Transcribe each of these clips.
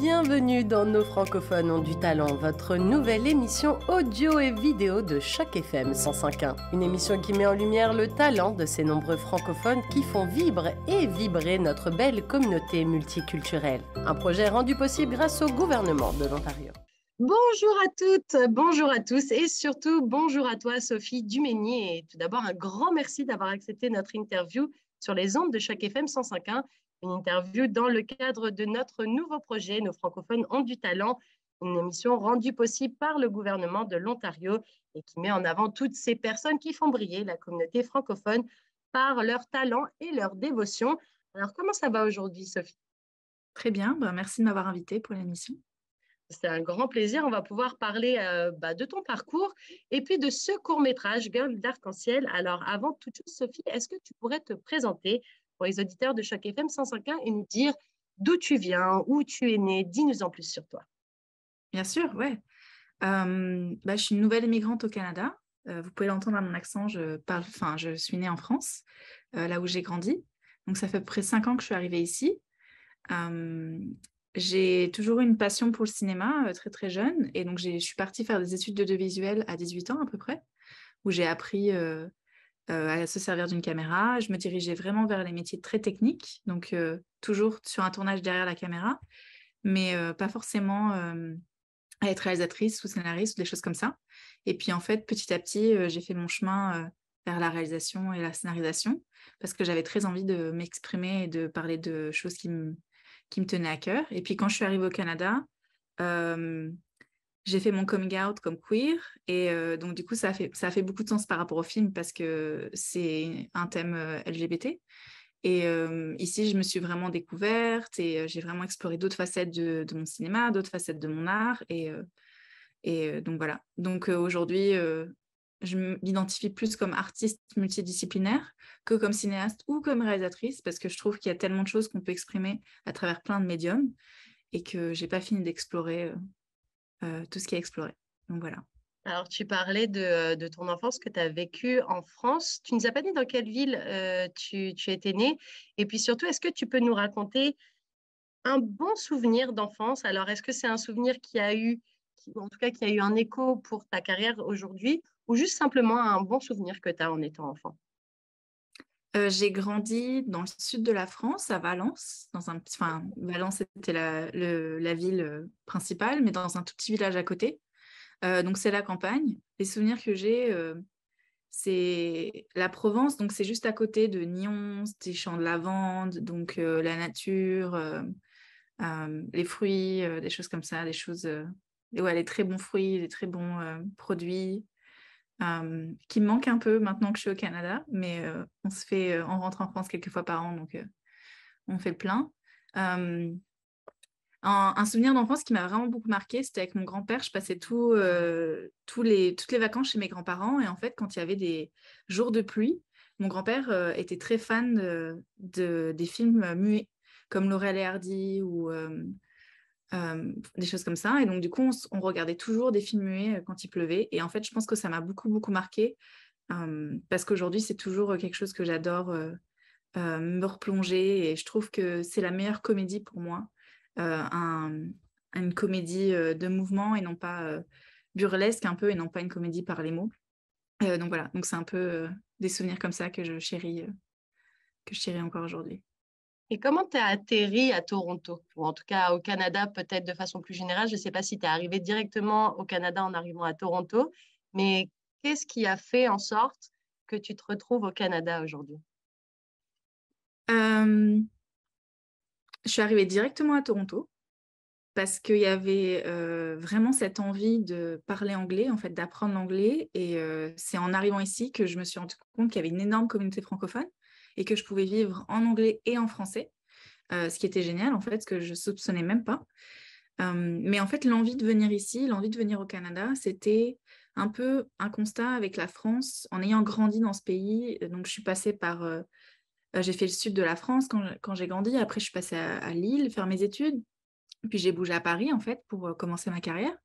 bienvenue dans Nos francophones ont du talent, votre nouvelle émission audio et vidéo de chaque FM 105.1. Une émission qui met en lumière le talent de ces nombreux francophones qui font vibrer et vibrer notre belle communauté multiculturelle. Un projet rendu possible grâce au gouvernement de l'Ontario. Bonjour à toutes, bonjour à tous et surtout bonjour à toi Sophie Duménier. tout d'abord un grand merci d'avoir accepté notre interview sur les ondes de chaque FM 105.1 une interview dans le cadre de notre nouveau projet Nos francophones ont du talent, une émission rendue possible par le gouvernement de l'Ontario et qui met en avant toutes ces personnes qui font briller la communauté francophone par leur talent et leur dévotion. Alors, comment ça va aujourd'hui, Sophie Très bien, bah, merci de m'avoir invitée pour l'émission. C'est un grand plaisir. On va pouvoir parler euh, bah, de ton parcours et puis de ce court métrage, Girl d'arc-en-ciel. Alors, avant toute chose, Sophie, est-ce que tu pourrais te présenter pour les auditeurs de chaque FM 105.1 et nous dire d'où tu viens, où tu es né. Dis-nous en plus sur toi. Bien sûr, ouais. Euh, bah, je suis une nouvelle immigrante au Canada. Euh, vous pouvez l'entendre à mon accent, je, parle, enfin, je suis née en France, euh, là où j'ai grandi. Donc ça fait à peu près cinq ans que je suis arrivée ici. j'ai toujours eu une passion pour le cinéma très très jeune et donc je suis partie faire des études de visuel à 18 ans à peu près, où j'ai appris euh, à se servir d'une caméra. Je me dirigeais vraiment vers les métiers très techniques, donc euh, toujours sur un tournage derrière la caméra, mais euh, pas forcément à être réalisatrice ou scénariste ou des choses comme ça. Et puis en fait, petit à petit, j'ai fait mon chemin vers la réalisation et la scénarisation parce que j'avais très envie de m'exprimer et de parler de choses qui me, tenaient à cœur. Et puis quand je suis arrivée au Canada, j'ai fait mon coming out comme queer. Et euh, donc, du coup, ça a, fait, ça a fait beaucoup de sens par rapport au film parce que c'est un thème euh, LGBT. Et euh, ici, je me suis vraiment découverte et j'ai vraiment exploré d'autres facettes de, mon cinéma, d'autres facettes de mon art. Et, et donc, voilà. Donc, aujourd'hui, je m'identifie plus comme artiste multidisciplinaire que comme cinéaste ou comme réalisatrice parce que je trouve qu'il y a tellement de choses qu'on peut exprimer à travers plein de médiums et que j'ai pas fini d'explorer euh, tout ce qui est exploré. Donc voilà. Alors, tu parlais de, euh, de ton enfance que tu as vécue en France. Tu ne nous as pas dit dans quelle ville euh, tu, étais née. Et puis surtout, est-ce que tu peux nous raconter un bon souvenir d'enfance Alors, est-ce que c'est un souvenir qui a eu, en tout cas, qui a eu un écho pour ta carrière aujourd'hui ou juste simplement un bon souvenir que tu as en étant enfant euh, j'ai grandi dans le sud de la France, à Valence. Dans un enfin, Valence était la, ville euh, principale, mais dans un tout petit village à côté. Euh, donc c'est la campagne. Les souvenirs que j'ai, c'est la Provence. Donc c'est juste à côté de Nyon, des champs de lavande, donc la nature, les fruits, des choses comme ça, des choses, ouais, les très bons fruits, les très bons produits qui me manque un peu maintenant que je suis au Canada, mais on se fait, on rentre en France quelques fois par an, donc on fait le plein. Un, souvenir d'enfance qui m'a vraiment beaucoup marqué, c'était avec mon grand-père. Je passais tous les, toutes les vacances chez mes grands-parents, et en fait, quand il y avait des jours de pluie, mon grand-père était très fan des films muets, comme Laurel et Hardy ou euh, des choses comme ça. Et donc, du coup, on, regardait toujours des films muets euh, quand il pleuvait. Et en fait, je pense que ça m'a beaucoup, beaucoup marqué euh, parce qu'aujourd'hui, c'est toujours quelque chose que j'adore me replonger. Et je trouve que c'est la meilleure comédie pour moi, une comédie de mouvement et non pas burlesque un peu et non pas une comédie par les mots. donc voilà, donc c'est un peu des souvenirs comme ça que je chéris, que je chéris encore aujourd'hui. Et comment tu as atterri à Toronto, ou en tout cas au Canada peut-être de façon plus générale Je ne sais pas si tu es arrivé directement au Canada en arrivant à Toronto, mais qu'est-ce qui a fait en sorte que tu te retrouves au Canada aujourd'hui Je suis arrivée directement à Toronto parce qu'il y avait vraiment cette envie de parler anglais, en fait, d'apprendre l'anglais. Et c'est en arrivant ici que je me suis rendu compte qu'il y avait une énorme communauté francophone et que je pouvais vivre en anglais et en français, euh, ce qui était génial en fait, ce que je ne soupçonnais même pas. Euh, mais en fait, l'envie de venir ici, l'envie de venir au Canada, c'était un peu un constat avec la France en ayant grandi dans ce pays. Donc, je suis passée par. Euh, j'ai fait le sud de la France quand, j'ai grandi. Après, je suis passée à Lille faire mes études. Puis j'ai bougé à Paris en fait pour commencer ma carrière.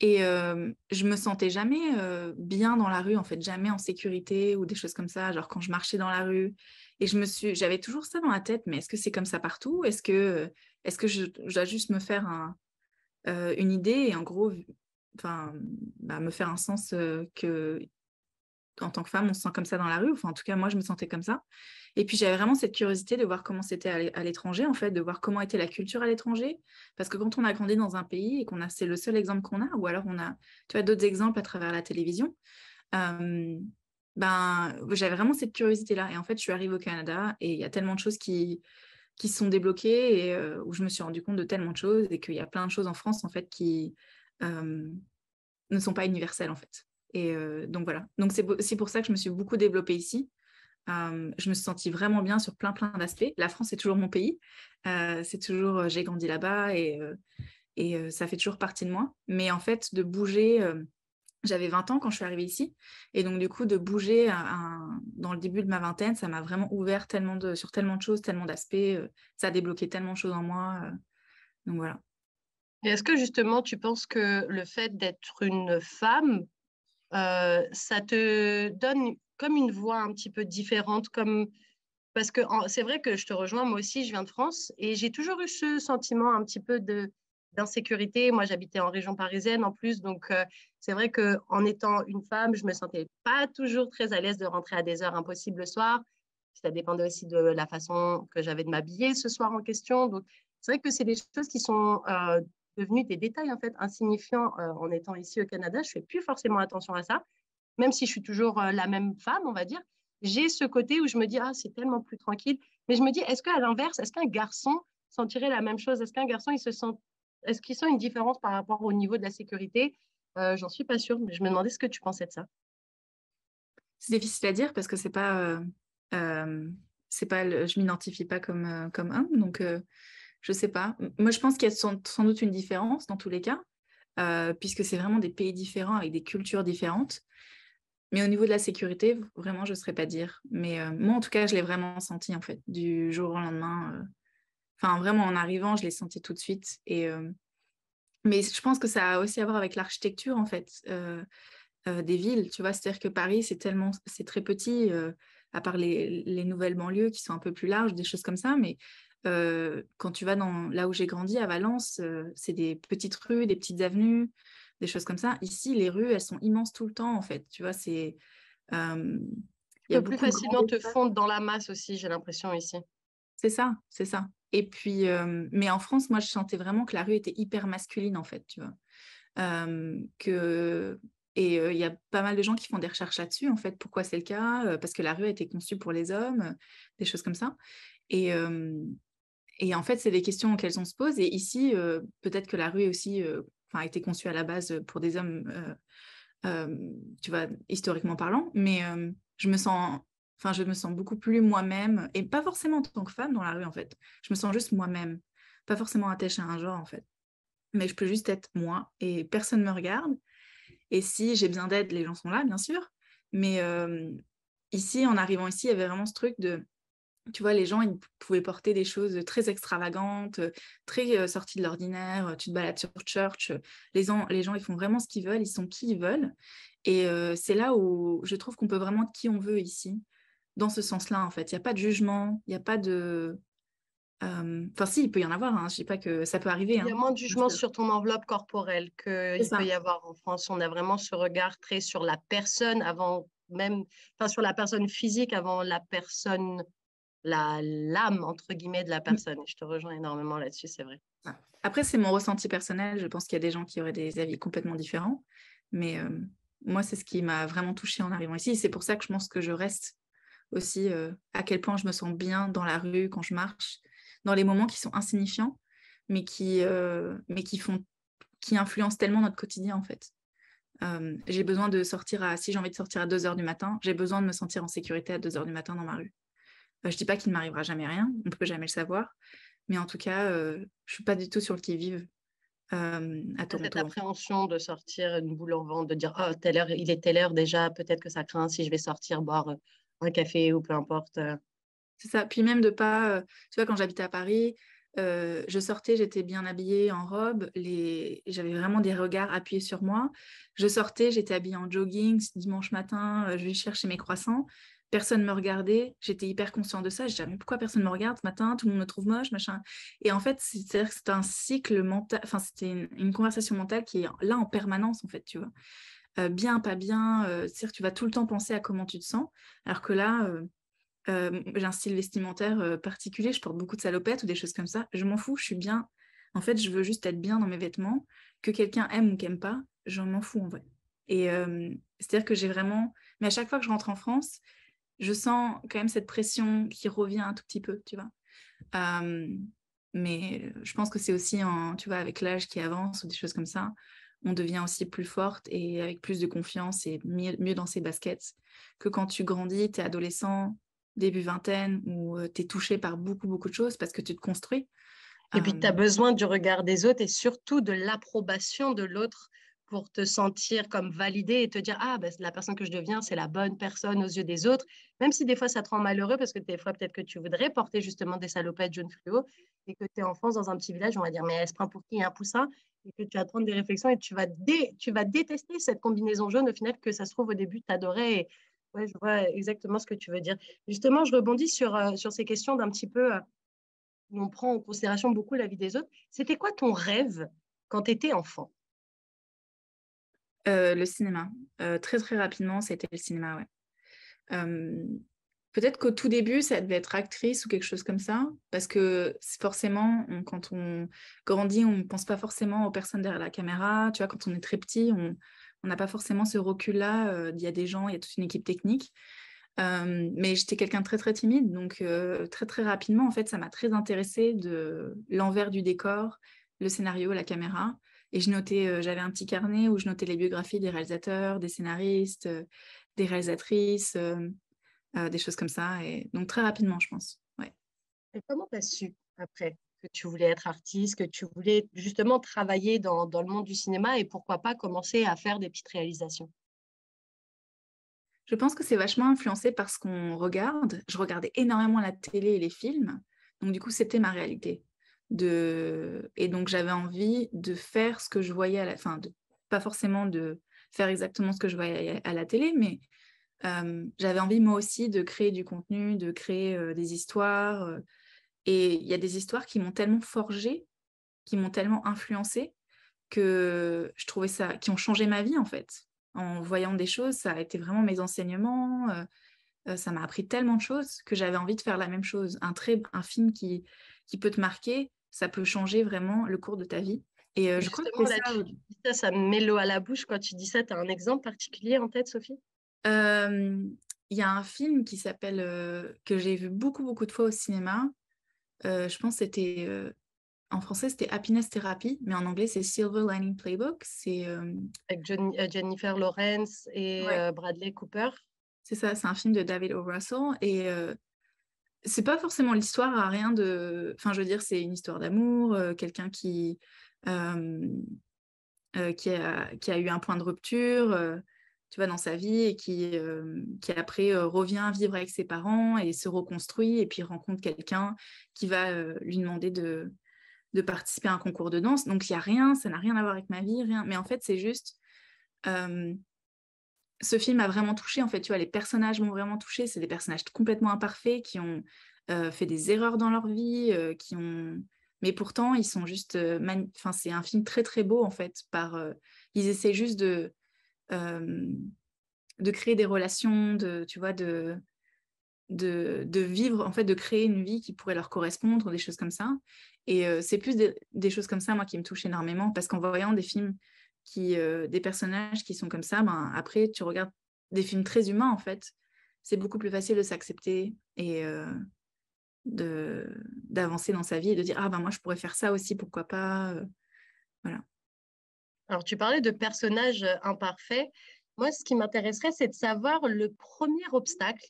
Et je me sentais jamais bien dans la rue, en fait, jamais en sécurité ou des choses comme ça, genre quand je marchais dans la rue. Et je me suis, j'avais toujours ça dans la tête, mais est-ce que c'est comme ça partout Est-ce que, est-ce que je, dois juste me faire un, une idée et en gros, enfin, bah, me faire un sens que, en tant que femme, on se sent comme ça dans la rue Enfin, en tout cas, moi, je me sentais comme ça. Et puis j'avais vraiment cette curiosité de voir comment c'était à l'étranger, en fait, de voir comment était la culture à l'étranger. Parce que quand on a grandi dans un pays et qu'on a, c'est le seul exemple qu'on a, ou alors on a, tu vois, d'autres exemples à travers la télévision. Euh, ben, j'avais vraiment cette curiosité-là. Et en fait, je suis arrivée au Canada et il y a tellement de choses qui, qui se sont débloquées et euh, où je me suis rendu compte de tellement de choses et qu'il y a plein de choses en France, en fait, qui euh, ne sont pas universelles, en fait. Et donc voilà. Donc c'est pour ça que je me suis beaucoup développée ici euh, je me suis sentie vraiment bien sur plein plein d'aspects. La France est toujours mon pays. Euh, c'est toujours, euh, j'ai grandi là-bas et, ça fait toujours partie de moi. Mais en fait, de bouger, j'avais 20 ans quand je suis arrivée ici. Et donc, du coup, de bouger dans le début de ma vingtaine, ça m'a vraiment ouvert tellement de, sur tellement de choses, tellement d'aspects. ça a débloqué tellement de choses en moi. donc, voilà. Et est-ce que justement, tu penses que le fait d'être une femme, ça te donne comme une voix un petit peu différente, comme parce que c'est vrai que je te rejoins, moi aussi, je viens de France et j'ai toujours eu ce sentiment un petit peu de d'insécurité. Moi, j'habitais en région parisienne en plus, donc euh, c'est vrai que en étant une femme, je me sentais pas toujours très à l'aise de rentrer à des heures impossibles le soir. Ça dépendait aussi de la façon que j'avais de m'habiller ce soir en question. Donc c'est vrai que c'est des choses qui sont euh, devenues des détails en fait insignifiants euh, en étant ici au Canada. Je fais plus forcément attention à ça même si je suis toujours euh, la même femme, on va dire, j'ai ce côté où je me dis, ah, c'est tellement plus tranquille. Mais je me dis, est-ce qu'à l'inverse, est-ce qu'un garçon sentirait la même chose Est-ce qu'un garçon, il se sent, est-ce qu'il sent une différence par rapport au niveau de la sécurité euh, J'en suis pas sûre, mais je me demandais ce que tu pensais de ça. C'est difficile à dire parce que c'est pas, euh, c'est pas, je m'identifie pas comme comme un, donc je sais pas. Moi, je pense qu'il y a sans, sans, doute une différence dans tous les cas, puisque c'est vraiment des pays différents avec des cultures différentes. Mais au niveau de la sécurité, vraiment, je ne saurais pas dire. Mais euh, moi, en tout cas, je l'ai vraiment senti, en fait, du jour au lendemain. Euh. Enfin, vraiment, en arrivant, je l'ai senti tout de suite. Et, euh, mais je pense que ça a aussi à voir avec l'architecture, en fait, des villes. Tu vois, c'est-à-dire que Paris, c'est tellement, c'est très petit, à part les, nouvelles banlieues qui sont un peu plus larges, des choses comme ça. Mais quand tu vas dans là où j'ai grandi à Valence, c'est des petites rues, des petites avenues des choses comme ça. Ici, les rues, elles sont immenses tout le temps, en fait. Tu vois, c'est. il y plus facilement te fondre dans la masse aussi, j'ai l'impression ici. C'est ça, c'est ça. Et puis, mais en France, moi, je sentais vraiment que la rue était hyper masculine, en fait, tu vois. que et il y a pas mal de gens qui font des recherches là-dessus, en fait, pourquoi c'est le cas, parce que la rue a été conçue pour les hommes, des choses comme ça. Et, et en fait, c'est des questions auxquelles on se pose. Et ici, peut-être que la rue est aussi a été conçu à la base euh, pour des hommes, euh, euh, tu vois, historiquement parlant, mais je me sens Enfin, je me sens beaucoup plus moi-même, et pas forcément en tant que femme dans la rue, en fait. Je me sens juste moi-même, pas forcément attachée à un genre, en fait. Mais je peux juste être moi, et personne ne me regarde. Et si j'ai besoin d'aide, les gens sont là, bien sûr. Mais ici, en arrivant ici, il y avait vraiment ce truc de tu vois, les gens, ils pouvaient porter des choses très extravagantes, euh, très euh, sorties de l'ordinaire. Euh, tu te balades sur church. Les, gens, les gens, ils font vraiment ce qu'ils veulent. Ils sont qui ils veulent. Et c'est là où je trouve qu'on peut vraiment être qui on veut ici, dans ce sens-là, en fait. Il n'y a pas de jugement. Il n'y a pas de. Enfin, si, il peut y en avoir. Hein, je ne dis pas que ça peut arriver. Il y a hein, moins de jugement sur ton enveloppe corporelle qu'il peut y avoir en France. On a vraiment ce regard très sur la personne avant même, enfin, sur la personne physique avant la personne la l'âme entre guillemets de la mmh. personne. je te rejoins énormément là-dessus, c'est vrai. Ah. Après, c'est mon ressenti personnel. Je pense qu'il y a des gens qui auraient des avis complètement différents, mais euh, moi, c'est ce qui m'a vraiment touchée en arrivant ici. C'est pour ça que je pense que je reste aussi euh, à quel point je me sens bien dans la rue quand je marche, dans les moments qui sont insignifiants, mais qui euh, mais qui font qui influencent tellement notre quotidien en fait. j'ai besoin de sortir à si j'ai envie de sortir à 2 h du matin, j'ai besoin de me sentir en sécurité à 2 h du matin dans ma rue je ne dis pas qu'il ne m'arrivera jamais rien, on ne peut jamais le savoir, mais en tout cas, euh, je ne suis pas du tout sur le qui-vive. Euh, à Toronto. Cette appréhension de sortir une boule en vente, de dire oh, telle heure, il est telle heure déjà, peut-être que ça craint si je vais sortir boire euh, un café ou peu importe. C'est ça. Puis même de pas, tu vois, quand j'habitais à Paris, je sortais, j'étais bien habillée en robe, les... j'avais vraiment des regards appuyés sur moi. Je sortais, j'étais habillée en jogging, dimanche matin, je vais chercher mes croissants personne me regardait. J'étais hyper consciente de ça. Je disais, ah, mais pourquoi personne me regarde ce matin Tout le monde me trouve moche, machin. Et en fait, cest un cycle mental, enfin, c'était une, conversation mentale qui est là en permanence, en fait, tu vois. Euh, bien, pas bien, euh, c'est-à-dire tu vas tout le temps penser à comment tu te sens, alors que là, euh, j'ai un style vestimentaire particulier, je porte beaucoup de salopettes ou des choses comme ça, je m'en fous, je suis bien. En fait, je veux juste être bien dans mes vêtements, que quelqu'un aime ou qu'aime pas, j'en m'en fous en vrai. Et c'est-à-dire que j'ai vraiment, mais à chaque fois que je rentre en France, je sens quand même cette pression qui revient un tout petit peu, tu vois. mais je pense que c'est aussi, tu vois, avec l'âge qui avance ou des choses comme ça, on devient aussi plus forte et avec plus de confiance et mieux, dans ses baskets que quand tu grandis, tu es adolescent, début vingtaine, où tu es touché par beaucoup, beaucoup de choses parce que tu te construis. Et puis, tu as besoin du regard des autres et surtout de l'approbation de l'autre pour te sentir comme validé et te dire ah ben, la personne que je deviens c'est la bonne personne aux yeux des autres même si des fois ça te rend malheureux parce que des fois peut-être que tu voudrais porter justement des salopettes jaunes fluo et que tu es France, dans un petit village on va dire mais elle se prend pour qui un poussin et que tu vas prendre des réflexions et tu vas tu vas détester cette combinaison jaune au final que ça se trouve au début t'adorais et ouais je vois exactement ce que tu veux dire justement je rebondis sur euh, sur ces questions d'un petit peu euh, où on prend en considération beaucoup la vie des autres c'était quoi ton rêve quand tu étais enfant euh, le cinéma. Euh, très très rapidement, c'était le cinéma, ouais. Euh, peut-être qu'au tout début, ça devait être actrice ou quelque chose comme ça, parce que forcément, quand on grandit, on ne pense pas forcément aux personnes derrière la caméra. Tu vois, quand on est très petit, on n'a pas forcément ce recul-là. Il y a des gens, il y a toute une équipe technique. mais j'étais quelqu'un de très très timide, donc très très rapidement, en fait, ça m'a très intéressé de l'envers du décor, le scénario, la caméra. Et euh, j'avais un petit carnet où je notais les biographies des réalisateurs, des scénaristes, euh, des réalisatrices, euh, des choses comme ça. Et donc très rapidement, je pense. Ouais. Et comment t'as su après que tu voulais être artiste, que tu voulais justement travailler dans, dans le monde du cinéma et pourquoi pas commencer à faire des petites réalisations je pense que c'est vachement influencé par ce qu'on regarde. Je regardais énormément la télé et les films. Donc, du coup, c'était ma réalité. De... Et donc j'avais envie de faire ce que je voyais à la fin, pas forcément de faire exactement ce que je voyais à la télé, mais euh, j'avais envie moi aussi de créer du contenu, de créer euh, des histoires. Euh, et il y a des histoires qui m'ont tellement forgé qui m'ont tellement influencé que je trouvais ça, qui ont changé ma vie en fait. En voyant des choses, ça a été vraiment mes enseignements. ça m'a appris tellement de choses que j'avais envie de faire la même chose. Un, très, un film qui, qui peut te marquer, ça peut changer vraiment le cours de ta vie. Et euh, je crois que ça... ça... me met l'eau à la bouche quand tu dis ça. Tu as un exemple particulier en tête, Sophie euh, Il y a un film qui s'appelle, euh, que j'ai vu beaucoup, beaucoup de fois au cinéma. je pense que c'était, en français, c'était Happiness Therapy, mais en anglais, c'est Silver Lining Playbook. C'est, Avec Jennifer Lawrence et Bradley Cooper. C'est ça, c'est un film de David O. Russell. Et c'est pas forcément l'histoire à rien de. Enfin, je veux dire, c'est une histoire d'amour, euh, quelqu'un qui, euh, euh, qui, a, eu un point de rupture, tu vois, dans sa vie et qui, qui après revient vivre avec ses parents et se reconstruit et puis rencontre quelqu'un qui va lui demander de, de participer à un concours de danse. Donc, il n'y a rien, ça n'a rien à voir avec ma vie, rien. Mais en fait, c'est juste ce film a vraiment touché, en fait, tu vois, les personnages m'ont vraiment touché. C'est des personnages complètement imparfaits qui ont euh, fait des erreurs dans leur vie, euh, qui ont. Mais pourtant, ils sont juste. Euh, enfin, c'est un film très très beau en fait. Par, ils essaient juste de de créer des relations, de tu vois, de de, de, vivre, en fait, de créer une vie qui pourrait leur correspondre, des choses comme ça. Et c'est plus des choses comme ça, moi, qui me touchent énormément, parce qu'en voyant des films qui, euh, des personnages qui sont comme ça, ben, après, tu regardes des films très humains, en fait. C'est beaucoup plus facile de s'accepter et euh, d'avancer dans sa vie et de dire, ah ben moi, je pourrais faire ça aussi, pourquoi pas. Euh, voilà. Alors, tu parlais de personnages imparfaits. Moi, ce qui m'intéresserait, c'est de savoir le premier obstacle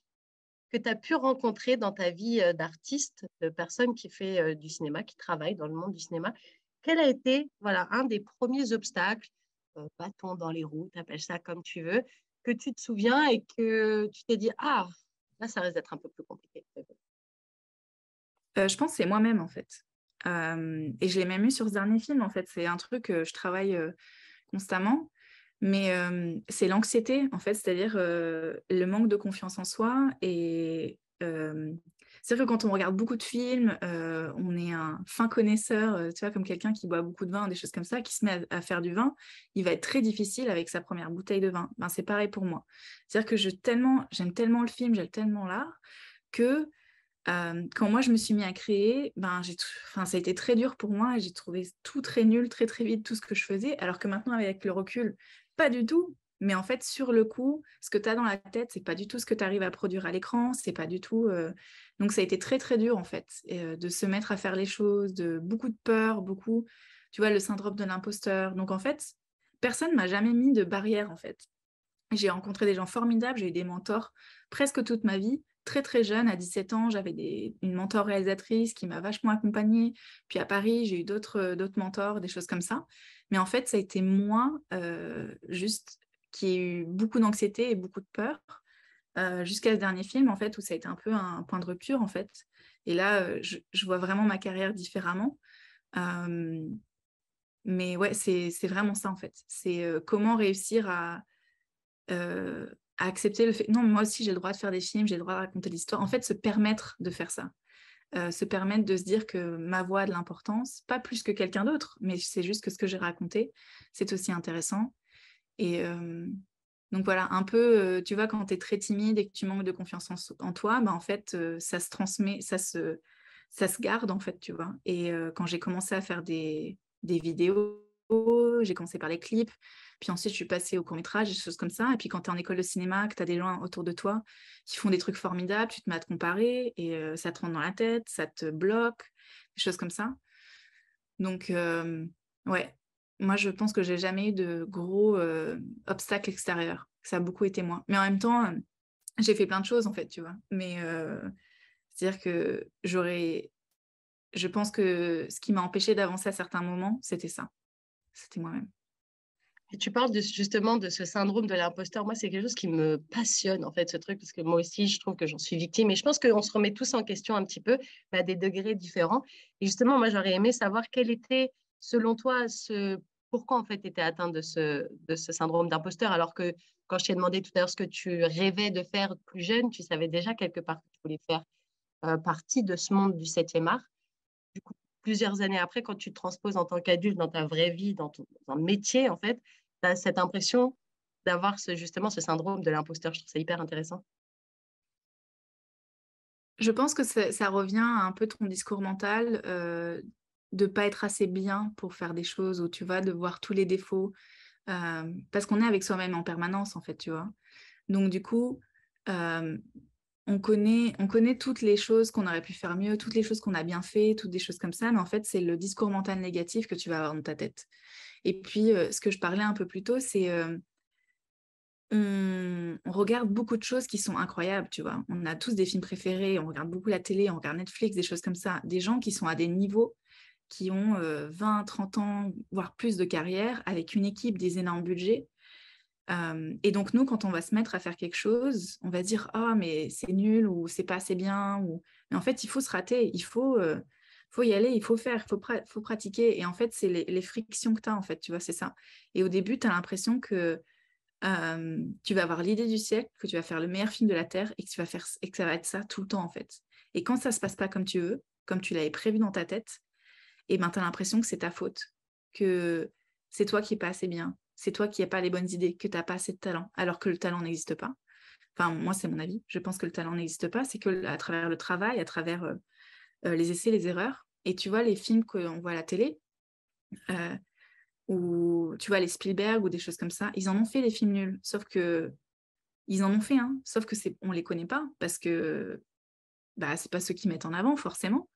que tu as pu rencontrer dans ta vie d'artiste, de personne qui fait du cinéma, qui travaille dans le monde du cinéma. Quel a été voilà, un des premiers obstacles euh, bâton dans les roues, appelle ça comme tu veux, que tu te souviens et que tu t'es dit Ah, là, ça risque d'être un peu plus compliqué. Euh, je pense c'est moi-même, en fait. Euh, et je l'ai même eu sur ce dernier film, en fait. C'est un truc que je travaille constamment. Mais c'est l'anxiété, en fait, c'est-à-dire le manque de confiance en soi et c'est dire que quand on regarde beaucoup de films, euh, on est un fin connaisseur, euh, tu vois, comme quelqu'un qui boit beaucoup de vin, des choses comme ça, qui se met à, faire du vin, il va être très difficile avec sa première bouteille de vin. Ben, c'est pareil pour moi. C'est-à-dire que je tellement, j'aime tellement le film, j'aime tellement l'art que euh, quand moi je me suis mis à créer, ben j'ai, ça a été très dur pour moi et j'ai trouvé tout très nul, très très vite tout ce que je faisais. Alors que maintenant avec le recul, pas du tout. Mais en fait, sur le coup, ce que tu as dans la tête, c'est pas du tout ce que tu arrives à produire à l'écran, c'est pas du tout. Euh, donc, ça a été très, très dur, en fait, euh, de se mettre à faire les choses, de beaucoup de peur, beaucoup, tu vois, le syndrome de l'imposteur. Donc, en fait, personne ne m'a jamais mis de barrière, en fait. J'ai rencontré des gens formidables, j'ai eu des mentors presque toute ma vie. Très, très jeune, à 17 ans, j'avais une mentor réalisatrice qui m'a vachement accompagnée. Puis à Paris, j'ai eu d'autres euh, mentors, des choses comme ça. Mais en fait, ça a été moins juste qui a eu beaucoup d'anxiété et beaucoup de peur. Euh, jusqu'à ce dernier film, en fait, où ça a été un peu un point de rupture, en fait. Et là, euh, je, vois vraiment ma carrière différemment. Euh, mais ouais, c'est vraiment ça, en fait. C'est comment réussir à, à, accepter le fait. Non, moi aussi, j'ai le droit de faire des films, j'ai le droit de raconter l'histoire. En fait, se permettre de faire ça. se permettre de se dire que ma voix a de l'importance, pas plus que quelqu'un d'autre, mais c'est juste que ce que j'ai raconté, c'est aussi intéressant. Et euh, donc voilà, un peu, euh, tu vois, quand tu es très timide et que tu manques de confiance en, toi, bah en fait, euh, ça se transmet, ça se, ça se garde, en fait, tu vois. Et quand j'ai commencé à faire des, des vidéos, j'ai commencé par les clips, puis ensuite je suis passée au court métrage, des choses comme ça. Et puis quand tu es en école de cinéma, que tu as des gens autour de toi qui font des trucs formidables, tu te mets à te comparer et ça te rentre dans la tête, ça te bloque, des choses comme ça. Donc, ouais, moi, je pense que j'ai jamais eu de gros euh, obstacles extérieurs. Ça a beaucoup été moi. Mais en même temps, euh, j'ai fait plein de choses, en fait, tu vois. Mais euh, c'est-à-dire que j'aurais. Je pense que ce qui m'a empêché d'avancer à certains moments, c'était ça. C'était moi-même. Et tu parles justement de ce syndrome de l'imposteur. Moi, c'est quelque chose qui me passionne, en fait, ce truc, parce que moi aussi, je trouve que j'en suis victime. Et je pense qu'on se remet tous en question un petit peu, mais bah, à des degrés différents. Et justement, moi, j'aurais aimé savoir quel était selon toi, ce, pourquoi en fait tu étais atteint de ce, de ce syndrome d'imposteur alors que quand je t'ai demandé tout à l'heure ce que tu rêvais de faire plus jeune, tu savais déjà quelque part que tu voulais faire euh, partie de ce monde du 7e art. Du coup, plusieurs années après, quand tu te transposes en tant qu'adulte dans ta vraie vie, dans ton métier, en fait, tu as cette impression d'avoir ce, justement ce syndrome de l'imposteur. Je trouve ça hyper intéressant. Je pense que ça, revient un peu ton discours mental euh, de pas être assez bien pour faire des choses ou tu vois de voir tous les défauts parce qu'on est avec soi-même en permanence en fait tu vois donc du coup on connaît on connaît toutes les choses qu'on aurait pu faire mieux toutes les choses qu'on a bien fait toutes des choses comme ça mais en fait c'est le discours mental négatif que tu vas avoir dans ta tête et puis ce que je parlais un peu plus tôt c'est qu'on on, regarde beaucoup de choses qui sont incroyables, tu vois. On a tous des films préférés, on regarde beaucoup la télé, on regarde Netflix, des choses comme ça. Des gens qui sont à des niveaux qui ont 20, euh, 30 ans, voire plus de carrière, avec une équipe, des énormes budgets. Euh, et donc, nous, quand on va se mettre à faire quelque chose, on va dire Ah, mais c'est nul ou c'est pas assez bien. Ou... Mais en fait, il faut se rater, il faut, euh, faut y aller, il faut faire, il faut, faut, pratiquer. Et en fait, c'est les, frictions que tu as, en fait, tu vois, c'est ça. Et au début, tu as l'impression que tu vas avoir l'idée du siècle, que tu vas faire le meilleur film de la Terre et que, tu vas faire, et que ça va être ça tout le temps, en fait. Et quand ça se passe pas comme tu veux, comme tu l'avais prévu dans ta tête, et ben tu as l'impression que c'est ta faute, que c'est toi qui n'es pas assez bien, c'est toi qui n'as pas les bonnes idées, que tu n'as pas assez de talent, alors que le talent n'existe pas. Enfin, moi, c'est mon avis. Je pense que le talent n'existe pas. C'est que à travers le travail, à travers euh, euh, les essais, les erreurs. Et tu vois, les films qu'on voit à la télé, euh, ou tu vois, les Spielberg ou des choses comme ça, ils en ont fait des films nuls. Sauf que. Ils en ont fait, hein, sauf que c'est on les connaît pas parce que bah c'est pas ceux qui mettent en avant forcément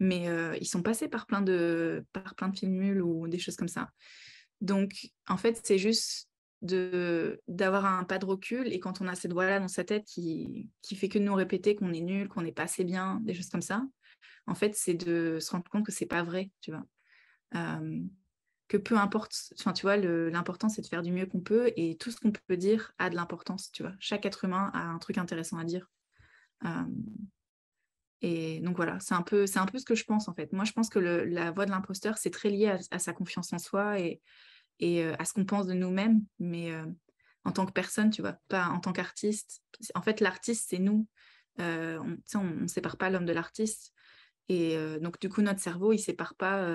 mais ils sont passés par plein de par plein de filmules ou des choses comme ça. Donc en fait, c'est juste de d'avoir un pas de recul et quand on a cette voix là dans sa tête qui qui fait que de nous répéter qu'on est nul, qu'on n'est pas assez bien, des choses comme ça. En fait, c'est de se rendre compte que c'est pas vrai, tu vois. que peu importe, enfin tu vois, l'important c'est de faire du mieux qu'on peut et tout ce qu'on peut dire a de l'importance, tu vois. Chaque être humain a un truc intéressant à dire. Et donc voilà, c'est un, peu, un peu ce que je pense en fait. Moi, je pense que la voix de l'imposteur, c'est très lié à, sa confiance en soi et, euh, à ce qu'on pense de nous-mêmes, mais euh, en tant que personne, tu vois, pas en tant qu'artiste. En fait, l'artiste, c'est nous. Euh, on ne sépare pas l'homme de l'artiste. Et donc, du coup, notre cerveau, il ne sépare pas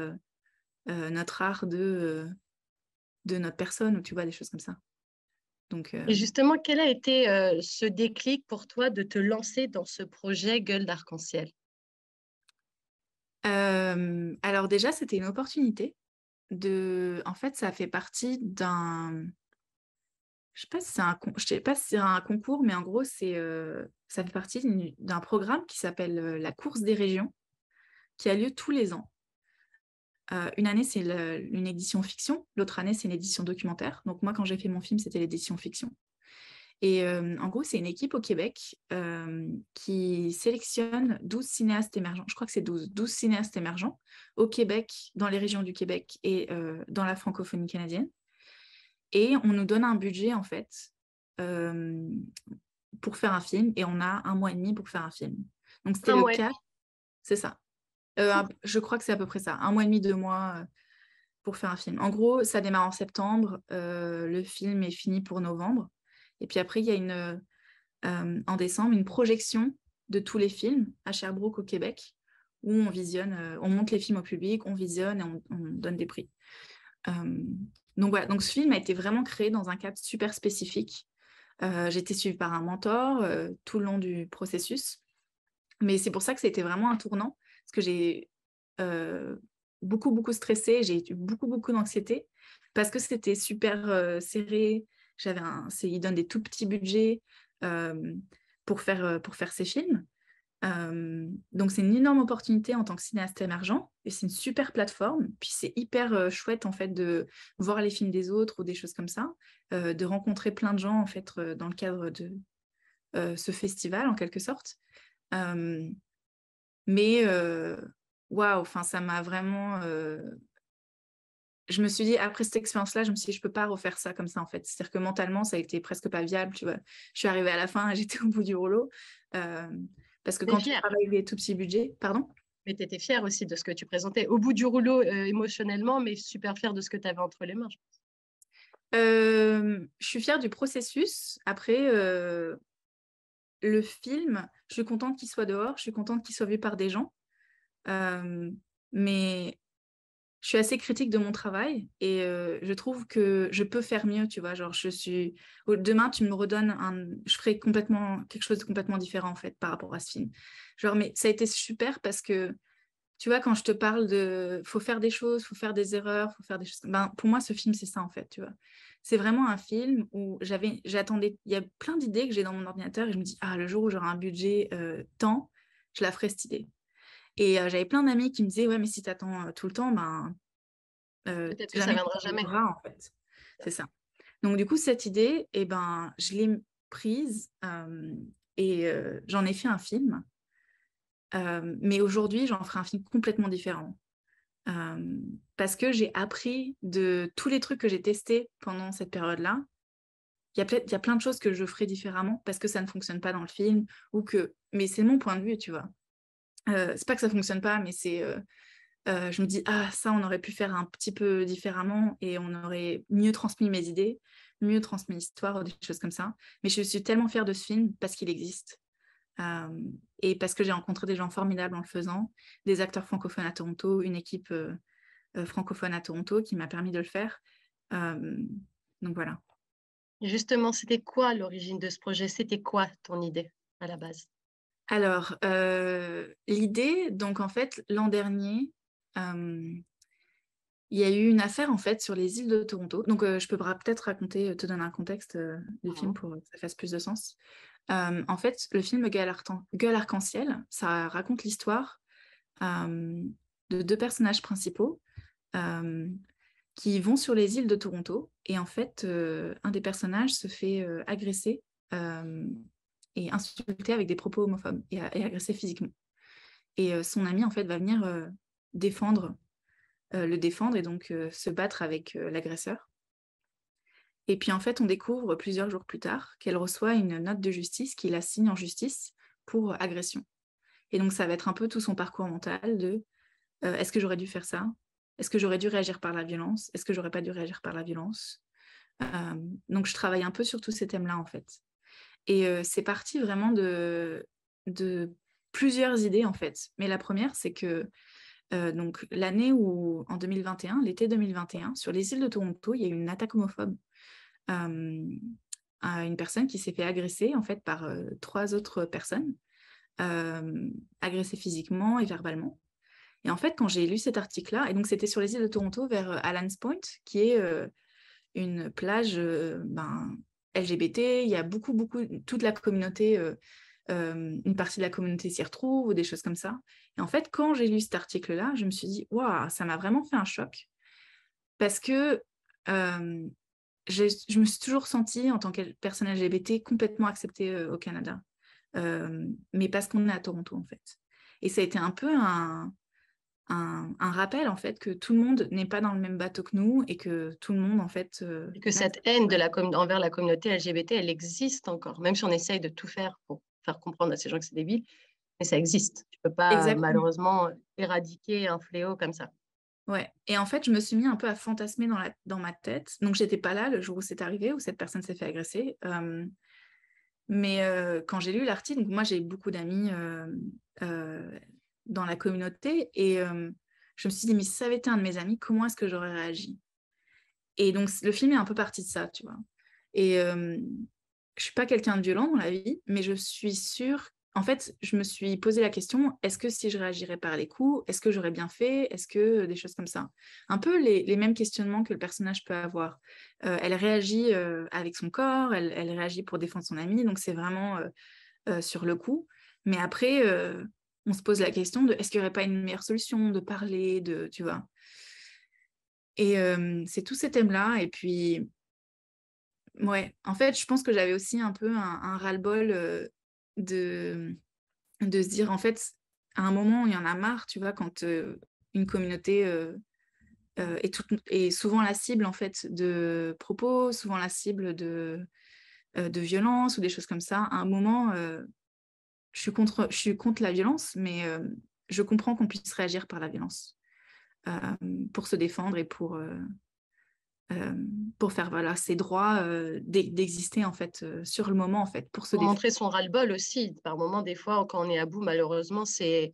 notre art de, de notre personne, ou tu vois, des choses comme ça. Euh, Et justement, quel a été euh, ce déclic pour toi de te lancer dans ce projet Gueule d'arc-en-ciel euh, Alors déjà, c'était une opportunité. De... En fait, ça fait partie d'un... Je ne sais, sais pas si c'est un concours, mais en gros, ça fait partie d'un programme qui s'appelle la course des régions, qui a lieu tous les ans. Euh, une année, c'est une édition fiction, l'autre année, c'est une édition documentaire. Donc moi, quand j'ai fait mon film, c'était l'édition fiction. Et euh, en gros, c'est une équipe au Québec euh, qui sélectionne 12 cinéastes émergents. Je crois que c'est 12, 12 cinéastes émergents au Québec, dans les régions du Québec et dans la francophonie canadienne. Et on nous donne un budget, en fait, pour faire un film. Et on a un mois et demi pour faire un film. Donc c'était le cas. C'est ça. Euh, je crois que c'est à peu près ça, un mois et demi, deux mois euh, pour faire un film. En gros, ça démarre en septembre, euh, le film est fini pour novembre. Et puis après, il y a une, en décembre une projection de tous les films à Sherbrooke au Québec où on visionne, on monte les films au public, on visionne et on, donne des prix. donc voilà, donc ce film a été vraiment créé dans un cadre super spécifique. J'ai été suivie par un mentor tout le long du processus, mais c'est pour ça que c'était vraiment un tournant parce que j'ai euh, beaucoup, beaucoup stressé, j'ai eu beaucoup, beaucoup d'anxiété, parce que c'était super euh, serré. J'avais un, ils donnent des tout petits budgets euh, pour, faire, pour faire ces films. donc c'est une énorme opportunité en tant que cinéaste émergent et c'est une super plateforme. Puis c'est hyper chouette en fait de voir les films des autres ou des choses comme ça, de rencontrer plein de gens en fait dans le cadre de, ce festival en quelque sorte. Euh, mais euh, waouh, enfin, ça m'a vraiment. Euh, je me suis dit, après cette expérience-là, je me suis dit, je peux pas refaire ça comme ça, en fait. C'est-à-dire que mentalement, ça a été presque pas viable, tu vois. Je suis arrivée à la fin, j'étais au bout du rouleau. Euh, parce que quand tu travailles des tout petits budgets, pardon mais tu étais fière aussi de ce que tu présentais. Au bout du rouleau, émotionnellement, mais super fière de ce que tu avais entre les mains, je pense. je suis fière du processus. Après, le film, je suis contente qu'il soit dehors, je suis contente qu'il soit vu par des gens. Euh, mais je suis assez critique de mon travail et euh, je trouve que je peux faire mieux, tu vois. Genre, je suis. Demain, tu me redonnes un. Je ferai complètement quelque chose de complètement différent, en fait, par rapport à ce film. Genre, mais ça a été super parce que tu vois, quand je te parle de faut faire des choses, faut faire des erreurs, faut faire des choses. Ben, pour moi, ce film, c'est ça en fait, tu vois. C'est vraiment un film où j'avais, j'attendais, il y a plein d'idées que j'ai dans mon ordinateur et je me dis, ah, le jour où j'aurai un budget euh, temps, je la ferai cette idée. Et euh, j'avais plein d'amis qui me disaient, ouais, mais si tu attends euh, tout le temps, ben. Euh, Peut-être que ça viendra jamais. en fait. C'est ça. Donc, du coup, cette idée, et eh ben, je l'ai prise et j'en ai fait un film. Euh, mais aujourd'hui, j'en ferai un film complètement différent. Euh, parce que j'ai appris de tous les trucs que j'ai testés pendant cette période-là. Il y, a y a plein de choses que je ferai différemment parce que ça ne fonctionne pas dans le film ou que. Mais c'est mon point de vue, tu vois. Euh, c'est pas que ça fonctionne pas, mais c'est. Euh, je me dis, ah, ça, on aurait pu faire un petit peu différemment et on aurait mieux transmis mes idées, mieux transmis l'histoire, ou des choses comme ça. Mais je suis tellement fière de ce film parce qu'il existe euh, et parce que j'ai rencontré des gens formidables en le faisant, des acteurs francophones à Toronto, une équipe euh, euh, francophone à Toronto qui m'a permis de le faire. donc voilà. Justement, c'était quoi l'origine de ce projet C'était quoi ton idée à la base Alors, l'idée, donc en fait, l'an dernier, il y a eu une affaire en fait sur les îles de Toronto. Donc, je peux peut-être raconter, te donner un contexte du ah. film pour que ça fasse plus de sens en fait, le film Gueule arc-en-ciel, ça raconte l'histoire de deux personnages principaux qui vont sur les îles de Toronto. Et en fait, un des personnages se fait agresser et insulter avec des propos homophobes et, agresser physiquement. Et son ami, en fait, va venir défendre, le défendre et donc se battre avec l'agresseur. Et puis en fait, on découvre plusieurs jours plus tard qu'elle reçoit une note de justice qui la signe en justice pour agression. Et donc ça va être un peu tout son parcours mental de euh, est-ce que j'aurais dû faire ça Est-ce que j'aurais dû réagir par la violence Est-ce que j'aurais pas dû réagir par la violence euh, Donc je travaille un peu sur tous ces thèmes-là en fait. Et euh, c'est parti vraiment de plusieurs idées en fait. Mais la première, c'est que euh, donc l'année où, en 2021, l'été 2021, sur les îles de Toronto, il y a eu une attaque homophobe euh, une personne qui s'est fait agresser en fait par euh, trois autres personnes, agressée physiquement et verbalement. Et en fait, quand j'ai lu cet article-là, et donc c'était sur les îles de Toronto vers Allan's Point, qui est une plage ben, LGBT, il y a beaucoup, beaucoup, toute la communauté euh, une partie de la communauté s'y retrouve ou des choses comme ça. Et en fait, quand j'ai lu cet article-là, je me suis dit, waouh, ça m'a vraiment fait un choc parce que euh, je me suis toujours sentie en tant que personne LGBT complètement acceptée euh, au Canada, mais parce qu'on est à Toronto en fait. Et ça a été un peu un, rappel en fait que tout le monde n'est pas dans le même bateau que nous et que tout le monde en fait que cette haine envers la communauté LGBT elle existe encore même si on essaye de tout faire pour faire comprendre à ces gens que c'est débile, mais ça existe. Tu peux pas euh, malheureusement éradiquer un fléau comme ça. Ouais. Et en fait, je me suis mis un peu à fantasmer dans, la, dans ma tête. Donc, j'étais pas là le jour où c'est arrivé, où cette personne s'est fait agresser. Euh, mais euh, quand j'ai lu l'article, moi, j'ai beaucoup d'amis dans la communauté et je me suis dit, mais si ça avait été un de mes amis, comment est-ce que j'aurais réagi Et donc, le film est un peu parti de ça, tu vois. Et, je suis pas quelqu'un de violent dans la vie, mais je suis sûre. En fait, je me suis posé la question est-ce que si je réagirais par les coups, est-ce que j'aurais bien fait Est-ce que des choses comme ça Un peu les, les, mêmes questionnements que le personnage peut avoir. Euh, elle réagit euh, avec son corps, elle, réagit pour défendre son ami, donc c'est vraiment euh, sur le coup. Mais après, on se pose la question de est-ce qu'il n'y aurait pas une meilleure solution de parler, de tu vois. Et c'est tous ces thèmes-là. Et puis, ouais, en fait, je pense que j'avais aussi un peu un, ras-le-bol euh, de, de se dire, en fait, à un moment, il y en a marre, tu vois, quand une communauté est, souvent la cible, en fait, de propos, souvent la cible de, de violence ou des choses comme ça. À un moment, je, suis contre, je suis contre la violence, mais je comprends qu'on puisse réagir par la violence pour se défendre et pour pour faire voilà ses droits d'exister en fait sur le moment en fait pour se montrer son ras-le-bol aussi par moment des fois quand on est à bout malheureusement c'est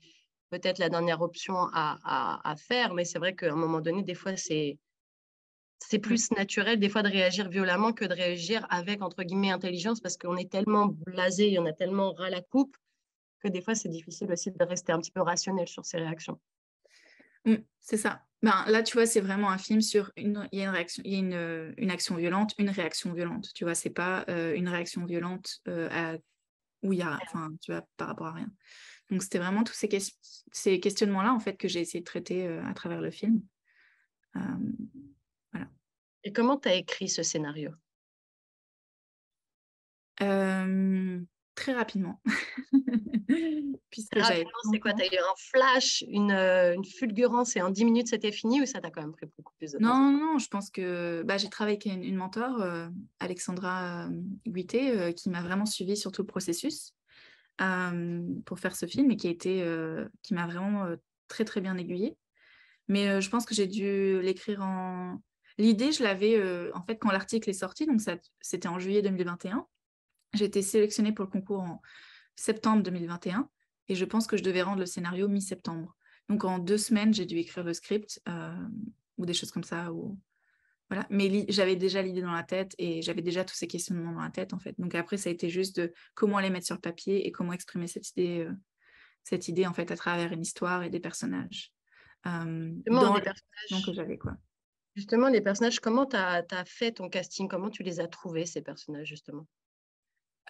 peut-être la dernière option à, faire mais c'est vrai qu'à un moment donné des fois c'est plus naturel des fois de réagir violemment que de réagir avec entre guillemets intelligence parce qu'on est tellement blasé, il y a tellement ras la coupe que des fois c'est difficile aussi de rester un petit peu rationnel sur ses réactions. Mmh, c'est ça. Ben, là, tu vois, c'est vraiment un film sur une, y a une il y a une, euh, une, action violente, une réaction violente. Tu vois, c'est pas euh, une réaction violente euh, à, où il y a, enfin, tu vois, par rapport à rien. Donc, c'était vraiment tous ces, ces questionnements-là, en fait, que j'ai essayé de traiter à travers le film. voilà. Et comment tu as écrit ce scénario très rapidement. Puisque c'est quoi Tu eu un flash, une, euh, fulgurance et en 10 minutes c'était fini ou ça t'a quand même pris beaucoup plus de temps Non, non, je pense que bah, j'ai travaillé avec une, mentor, euh, Alexandra Guité, euh, qui m'a vraiment suivi sur tout le processus pour faire ce film et qui, a été, qui m'a vraiment très très bien aiguillée. Mais je pense que j'ai dû l'écrire en. L'idée, je l'avais en fait quand l'article est sorti, donc c'était en juillet 2021. J'ai été sélectionnée pour le concours en septembre 2021 et je pense que je devais rendre le scénario mi-septembre. Donc en deux semaines, j'ai dû écrire le script euh, ou des choses comme ça. Voilà. Mais j'avais déjà l'idée dans la tête et j'avais déjà tous ces questionnements dans la tête en fait. Donc après, ça a été juste de comment les mettre sur papier et comment exprimer cette idée, euh, cette idée en fait à travers une histoire et des personnages. Euh, justement, les personnages, comment tu as, fait ton casting Comment tu les as trouvés, ces personnages, justement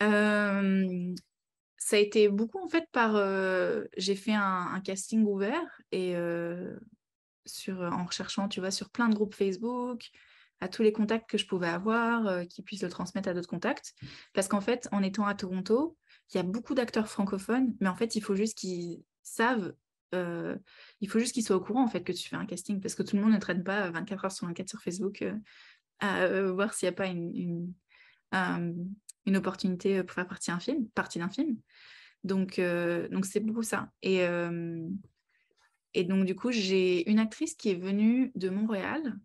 euh, ça a été beaucoup en fait par. Euh, j'ai fait un, casting ouvert et euh, sur, en recherchant, tu vois, sur plein de groupes Facebook, à tous les contacts que je pouvais avoir, qui puissent le transmettre à d'autres contacts. Parce qu'en fait, en étant à Toronto, il y a beaucoup d'acteurs francophones, mais en fait, il faut juste qu'ils savent il faut juste qu'ils soient au courant en fait que tu fais un casting parce que tout le monde ne traîne pas 24 heures sur 24 sur Facebook à voir s'il n'y a pas une une opportunité euh, pour faire partie d'un film, partie d'un film. Donc, euh, donc c'est beaucoup ça. Euh, et, donc, du coup, j'ai une actrice qui est venue de Montréal,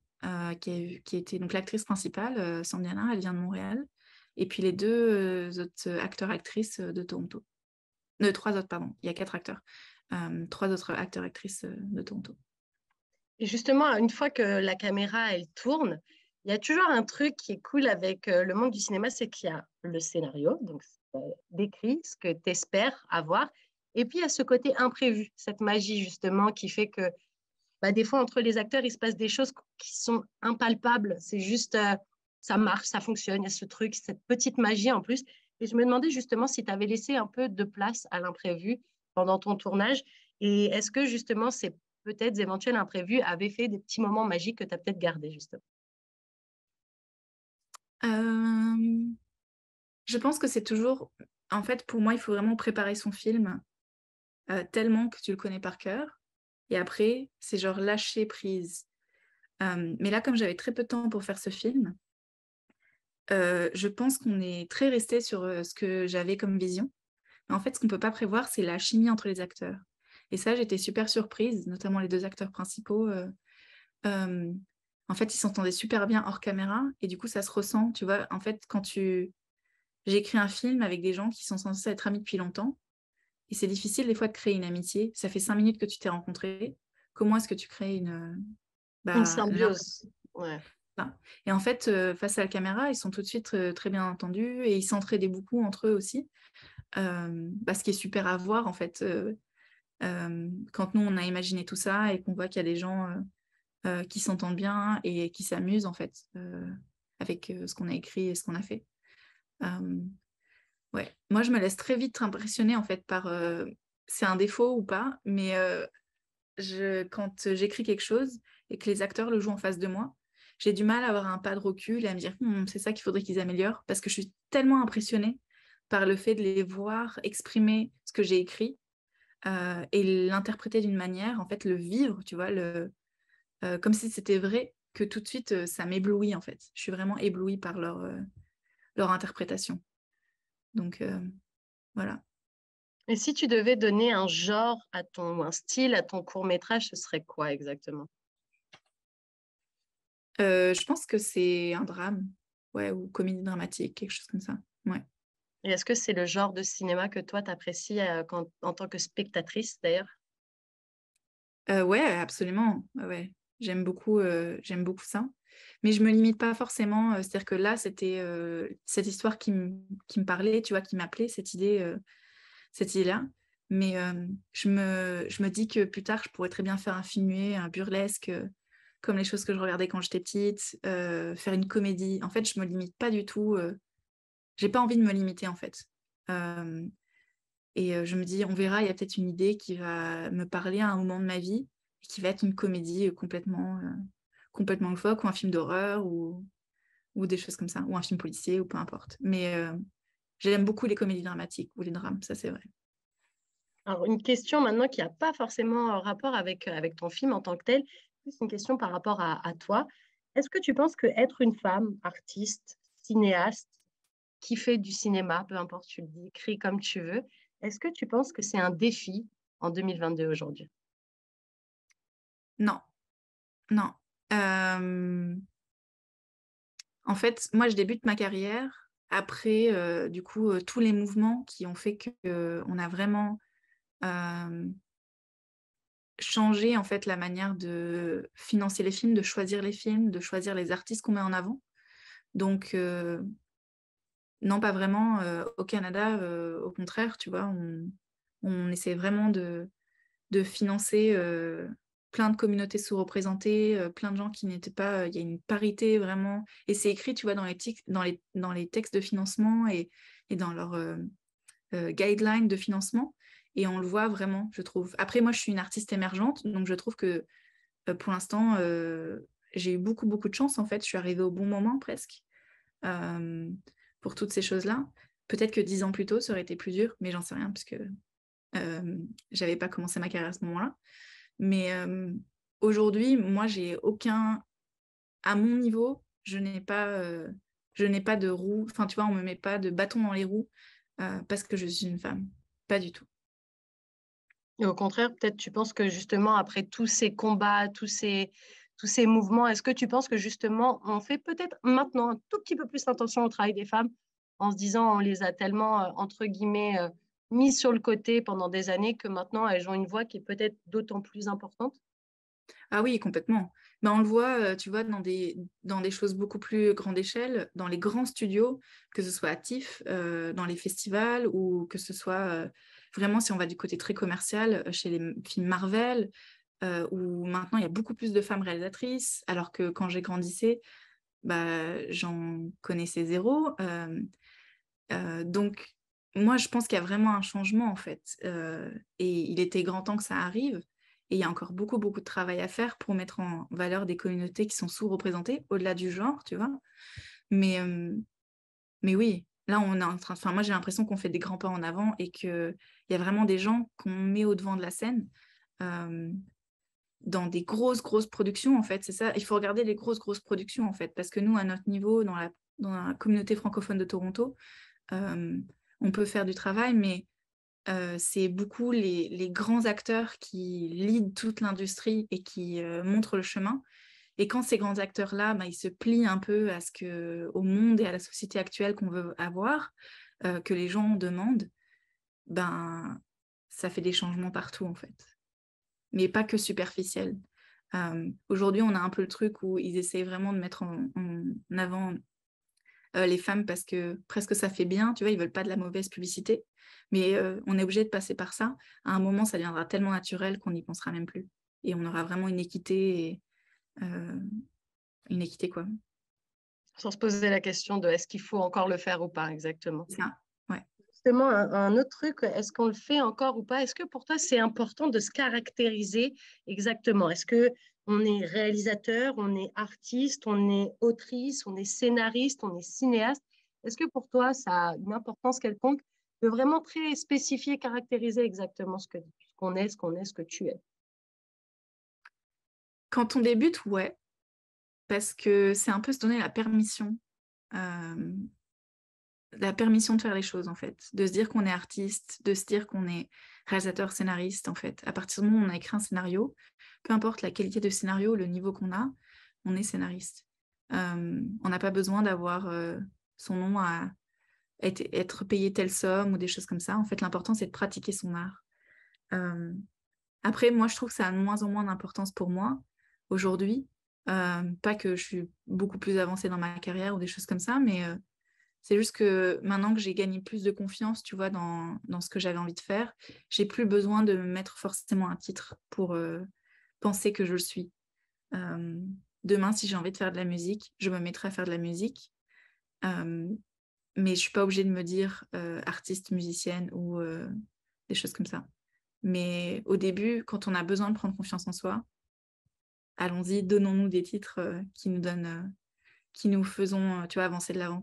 qui, était donc l'actrice principale, Sandiana, elle vient de Montréal. Et puis les deux autres acteurs, actrices de Toronto. Ne, trois autres, pardon, il y a quatre acteurs. trois autres acteurs, actrices de Toronto. Et justement, une fois que la caméra, elle tourne, il y a toujours un truc qui est cool avec euh, le monde du cinéma, c'est qu'il y a le scénario, donc euh, décrit ce que tu espères avoir, et puis il y a ce côté imprévu, cette magie justement qui fait que bah, des fois entre les acteurs, il se passe des choses qui sont impalpables. C'est juste, euh, ça marche, ça fonctionne, il y a ce truc, cette petite magie en plus. Et je me demandais justement si tu avais laissé un peu de place à l'imprévu pendant ton tournage, et est-ce que justement ces, peut-être éventuels imprévus avaient fait des petits moments magiques que tu as peut-être gardés, justement. Je pense que c'est toujours. En fait, pour moi, il faut vraiment préparer son film tellement que tu le connais par cœur. Et après, c'est genre lâcher prise. mais là, comme j'avais très peu de temps pour faire ce film, je pense qu'on est très resté sur ce que j'avais comme vision. Mais en fait, ce qu'on ne peut pas prévoir, c'est la chimie entre les acteurs. Et ça, j'étais super surprise, notamment les deux acteurs principaux. Euh, en fait, ils s'entendaient super bien hors caméra. Et du coup, ça se ressent. Tu vois, en fait, quand tu. J'écris un film avec des gens qui sont censés être amis depuis longtemps. Et c'est difficile, des fois, de créer une amitié. Ça fait cinq minutes que tu t'es rencontré. Comment est-ce que tu crées une. Euh, bah, une symbiose. Ouais. Et en fait, euh, face à la caméra, ils sont tout de suite euh, très bien entendus et ils s'entraidaient beaucoup entre eux aussi. Bah, ce qui est super à voir, en fait, quand nous, on a imaginé tout ça et qu'on voit qu'il y a des gens euh, qui s'entendent bien et qui s'amusent en fait euh, avec euh, ce qu'on a écrit et ce qu'on a fait. ouais, moi je me laisse très vite impressionner en fait par c'est un défaut ou pas, mais je, quand j'écris quelque chose et que les acteurs le jouent en face de moi, j'ai du mal à avoir un pas de recul et à me dire hmm, c'est ça qu'il faudrait qu'ils améliorent parce que je suis tellement impressionnée par le fait de les voir exprimer ce que j'ai écrit et l'interpréter d'une manière, en fait, le vivre, tu vois, le, euh, comme si c'était vrai, que tout de suite, euh, ça m'éblouit en fait. Je suis vraiment éblouie par leur, euh, leur interprétation. Donc voilà. Et si tu devais donner un genre à ton, un style à ton court métrage, ce serait quoi exactement Je pense que c'est un drame, ou comédie dramatique, quelque chose comme ça. Et est-ce que c'est le genre de cinéma que toi t'apprécies en tant que spectatrice d'ailleurs euh, ouais, absolument. Ouais. J'aime beaucoup, euh, j'aime beaucoup ça. Mais je me limite pas forcément. Euh, c'est-à-dire que là, c'était euh, cette histoire qui, qui me parlait, tu vois, qui m'appelait, cette idée, cette idée-là. Mais je, me, je me dis que plus tard, je pourrais très bien faire un film un burlesque, comme les choses que je regardais quand j'étais petite, faire une comédie. En fait, je me limite pas du tout. J'ai pas envie de me limiter, en fait. et je me dis, on verra, il y a peut-être une idée qui va me parler à un moment de ma vie qui va être une comédie euh, complètement, euh, complètement phoque ou un film d'horreur ou, ou des choses comme ça, ou un film policier ou peu importe. Mais euh, j'aime beaucoup les comédies dramatiques ou les drames, ça c'est vrai. Alors une question maintenant qui n'a pas forcément rapport avec, avec ton film en tant que tel, c'est une question par rapport à, toi. Est-ce que tu penses que être une femme, artiste, cinéaste, qui fait du cinéma, peu importe, tu le dis, décris comme tu veux, est-ce que tu penses que c'est un défi en 2022 aujourd'hui non, non. En fait, moi, je débute ma carrière après, du coup, tous les mouvements qui ont fait qu'on a vraiment changé en fait la manière de financer les films, de choisir les films, de choisir les artistes qu'on met en avant. Donc, non, pas vraiment. au Canada, au contraire, tu vois, on, on essaie vraiment de, de financer plein de communautés sous-représentées, euh, plein de gens qui n'étaient pas. Euh, il y a une parité vraiment. Et c'est écrit, tu vois, dans les, dans textes de financement et, dans leurs euh, guidelines de financement. Et on le voit vraiment, je trouve. Après, moi, je suis une artiste émergente, donc je trouve que pour l'instant, j'ai eu beaucoup, beaucoup de chance, en fait. Je suis arrivée au bon moment presque pour toutes ces choses-là. Peut-être que dix ans plus tôt, ça aurait été plus dur, mais j'en sais rien, puisque que je j'avais pas commencé ma carrière à ce moment-là. Mais aujourd'hui, moi, j'ai aucun. À mon niveau, je n'ai pas, je n'ai pas de roue. Enfin, tu vois, on me met pas de bâton dans les roues parce que je suis une femme. Pas du tout. au contraire, peut-être tu penses que justement, après tous ces combats, tous ces, tous ces mouvements, est-ce que tu penses que justement, on fait peut-être maintenant un tout petit peu plus attention au travail des femmes en se disant, on les a tellement, entre guillemets, mis sur le côté pendant des années que maintenant elles ont une voix qui est peut-être d'autant plus importante Ah oui, complètement. mais ben, on le voit, euh, tu vois, dans des, dans des choses beaucoup plus grande échelle, dans les grands studios, que ce soit actif, euh, dans les festivals ou que ce soit euh, vraiment, si on va du côté très commercial, chez les films Marvel, où maintenant il y a beaucoup plus de femmes réalisatrices, alors que quand j'ai grandissé, bah, j'en connaissais zéro. donc, moi, je pense qu'il y a vraiment un changement, en fait. Euh, et il était grand temps que ça arrive. Et il y a encore beaucoup, beaucoup de travail à faire pour mettre en valeur des communautés qui sont sous-représentées, au-delà du genre, tu vois. Mais, mais oui, là, on est en train. Enfin, moi, j'ai l'impression qu'on fait des grands pas en avant et qu'il y a vraiment des gens qu'on met au devant de la scène dans des grosses, grosses productions, en fait. C'est ça. Il faut regarder les grosses, grosses productions, en fait. Parce que nous, à notre niveau, dans la, dans la communauté francophone de Toronto, on peut faire du travail, mais euh, c'est beaucoup les, grands acteurs qui lead toute l'industrie et qui euh, montrent le chemin. Et quand ces grands acteurs-là, bah, ils se plient un peu à ce que, au monde et à la société actuelle qu'on veut avoir, euh, que les gens demandent, ben, ça fait des changements partout en fait. Mais pas que superficiels. Aujourd'hui, on a un peu le truc où ils essayent vraiment de mettre en avant euh, les femmes parce que presque ça fait bien, tu vois, ils veulent pas de la mauvaise publicité. Mais euh, on est obligé de passer par ça. À un moment, ça deviendra tellement naturel qu'on n'y pensera même plus. Et on aura vraiment une équité, euh, une équité quoi. Sans se poser la question de est-ce qu'il faut encore le faire ou pas, exactement. Ça, Justement, un, un autre truc, est-ce qu'on le fait encore ou pas Est-ce que pour toi, c'est important de se caractériser exactement Est-ce que on est réalisateur, on est artiste, on est autrice, on est scénariste, on est cinéaste. Est-ce que pour toi, ça a une importance quelconque de vraiment très spécifier, caractériser exactement ce qu'on est, ce qu'on est, ce que tu es Quand on débute, ouais, parce que c'est un peu se donner la permission. Euh, la permission de faire les choses en fait, de se dire qu'on est artiste, de se dire qu'on est réalisateur, scénariste, en fait. À partir du moment où on a écrit un scénario, peu importe la qualité de scénario, le niveau qu'on a, on est scénariste. Euh, on n'a pas besoin d'avoir euh, son nom à être, payé telle somme ou des choses comme ça. En fait, l'important, c'est de pratiquer son art. Euh, après, moi, je trouve que ça a de moins en moins d'importance pour moi aujourd'hui. pas que je suis beaucoup plus avancée dans ma carrière ou des choses comme ça, mais c'est juste que maintenant que j'ai gagné plus de confiance, tu vois, dans, ce que j'avais envie de faire, j'ai plus besoin de me mettre forcément un titre pour euh, penser que je le suis. Euh, demain, si j'ai envie de faire de la musique, je me mettrai à faire de la musique. Euh, mais je suis pas obligée de me dire artiste, musicienne ou des choses comme ça. Mais au début, quand on a besoin de prendre confiance en soi, allons-y, donnons-nous des titres qui nous donnent, qui nous faisons, tu vois, avancer de l'avant,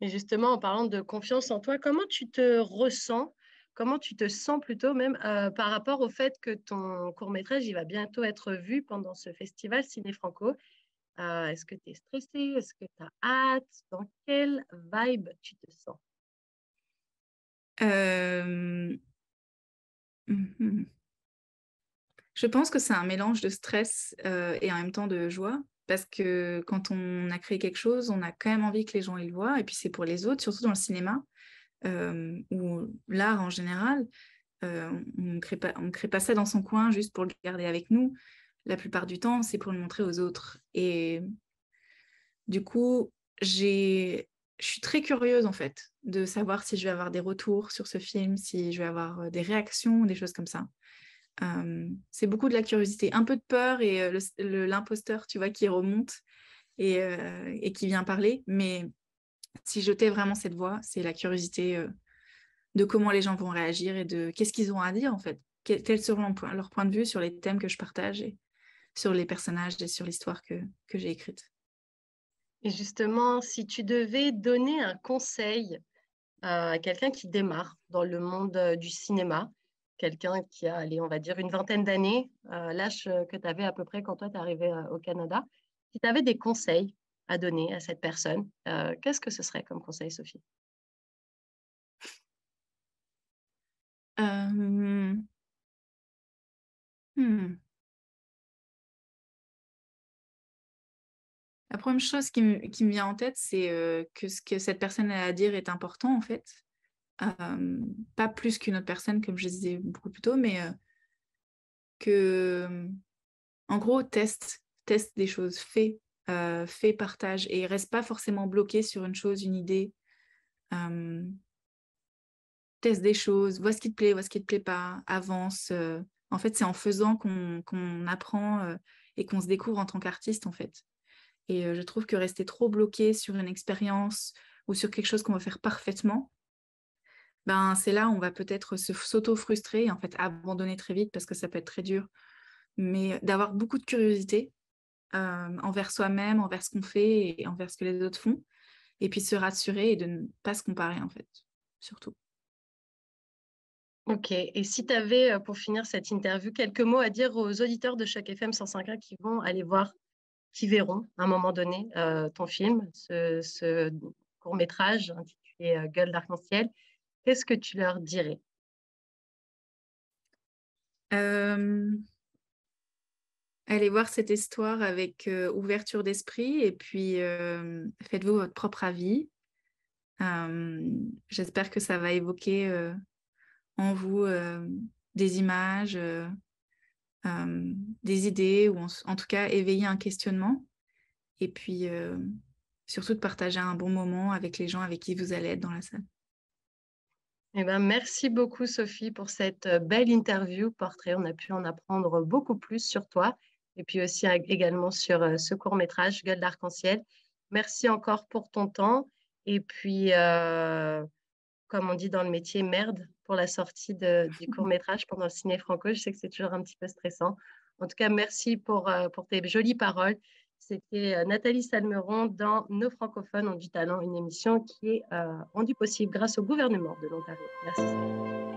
mais justement, en parlant de confiance en toi, comment tu te ressens Comment tu te sens plutôt même euh, par rapport au fait que ton court métrage, il va bientôt être vu pendant ce festival Ciné Franco euh, Est-ce que tu es stressé Est-ce que tu as hâte Dans quelle vibe tu te sens euh, mm-hmm. Je pense que c'est un mélange de stress et en même temps de joie parce que quand on a créé quelque chose, on a quand même envie que les gens le voient, et puis c'est pour les autres, surtout dans le cinéma euh, ou l'art en général. Euh, on ne crée, pas ça dans son coin juste pour le garder avec nous. La plupart du temps, c'est pour le montrer aux autres. Et du coup, je suis très curieuse en fait de savoir si je vais avoir des retours sur ce film, si je vais avoir euh, des réactions, des choses comme ça c'est beaucoup de la curiosité, un peu de peur et l'imposteur, tu vois, qui remonte et, qui vient parler. Mais si j'étais vraiment cette voix, c'est la curiosité de comment les gens vont réagir et de qu'est-ce qu'ils ont à dire en fait, quel, sera seront leur point de vue sur les thèmes que je partage et sur les personnages et sur l'histoire que, que j'ai écrite. Et justement, si tu devais donner un conseil à quelqu'un qui démarre dans le monde du cinéma, quelqu'un qui a, on va dire, une vingtaine d'années, euh, l'âge euh, que tu avais à peu près quand toi, tu es arrivé euh, au Canada, si tu avais des conseils à donner à cette personne, qu'est-ce que ce serait comme conseil, Sophie hmm. La première chose qui me vient en tête, c'est que ce que cette personne a à dire est important, en fait pas plus qu'une autre personne, comme je disais beaucoup plus tôt, mais euh, que, en gros, teste, teste des choses, fais, euh, fais, partage et reste pas forcément bloqué sur une chose, une idée. Euh, teste des choses, vois ce qui te plaît, vois ce qui te plaît pas, avance. en fait, c'est en faisant qu'on apprend et qu'on se découvre en tant qu'artiste, en fait. Et je trouve que rester trop bloqué sur une expérience ou sur quelque chose qu'on va faire parfaitement, ben c'est là où on va peut-être s'auto-frustrer, en fait abandonner très vite parce que ça peut être très dur. Mais d'avoir beaucoup de curiosité euh, envers soi-même, envers ce qu'on fait et envers ce que les autres font. Et puis se rassurer et de ne pas se comparer, en fait, surtout. Ok, et si tu avais, euh, pour finir cette interview, quelques mots à dire aux auditeurs de chaque FM 105.1 qui vont aller voir, qui verront à un moment donné euh, ton film, ce, ce court-métrage intitulé Gueule d'arc-en-ciel, qu'est-ce que tu leur dirais euh, Allez voir cette histoire avec euh, ouverture d'esprit et puis euh, faites-vous votre propre avis. J'espère que ça va évoquer en vous des images, des idées ou en, en, tout cas éveiller un questionnement. Et puis surtout de partager un bon moment avec les gens avec qui vous allez être dans la salle. Eh ben, merci beaucoup, Sophie, pour cette belle interview, portrait. On a pu en apprendre beaucoup plus sur toi et puis aussi également sur ce court-métrage, Gueule d'arc-en-ciel. Merci encore pour ton temps. Et puis, comme on dit dans le métier, merde pour la sortie du court-métrage pendant le ciné franco. Je sais que c'est toujours un petit peu stressant. En tout cas, merci pour, pour tes jolies paroles. C'était euh, Nathalie Salmeron dans Nos francophones ont du talent, une émission qui est euh, rendue possible grâce au gouvernement de l'Ontario. Merci.